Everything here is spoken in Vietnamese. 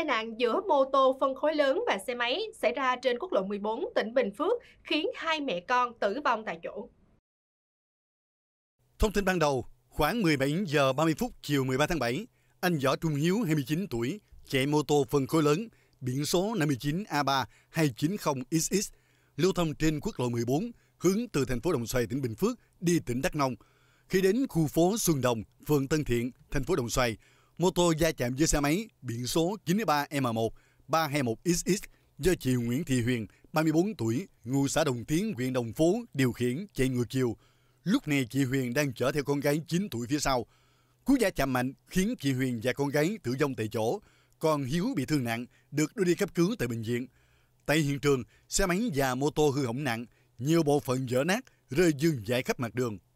tai nạn giữa mô tô phân khối lớn và xe máy xảy ra trên quốc lộ 14 tỉnh Bình Phước khiến hai mẹ con tử vong tại chỗ. Thông tin ban đầu, khoảng 17 giờ 30 phút chiều 13 tháng 7, anh Võ Trung Hiếu 29 tuổi chạy mô tô phân khối lớn biển số 59A3290XX lưu thông trên quốc lộ 14 hướng từ thành phố Đồng Xoài tỉnh Bình Phước đi tỉnh Đắk Nông. Khi đến khu phố Xuân Đồng, phường Tân Thiện, thành phố Đồng Xoài, mô tô va chạm với xe máy biển số 93M1 321XX do chị Nguyễn Thị Huyền, 34 tuổi, ngụ xã Đồng Tiến, huyện Đồng Phú điều khiển chạy ngược chiều. Lúc này chị Huyền đang chở theo con gái 9 tuổi phía sau. Cú va chạm mạnh khiến chị Huyền và con gái tử vong tại chỗ, còn Hiếu bị thương nặng được đưa đi cấp cứu tại bệnh viện. Tại hiện trường, xe máy và mô tô hư hỏng nặng, nhiều bộ phận vỡ nát, rơi dương dài khắp mặt đường.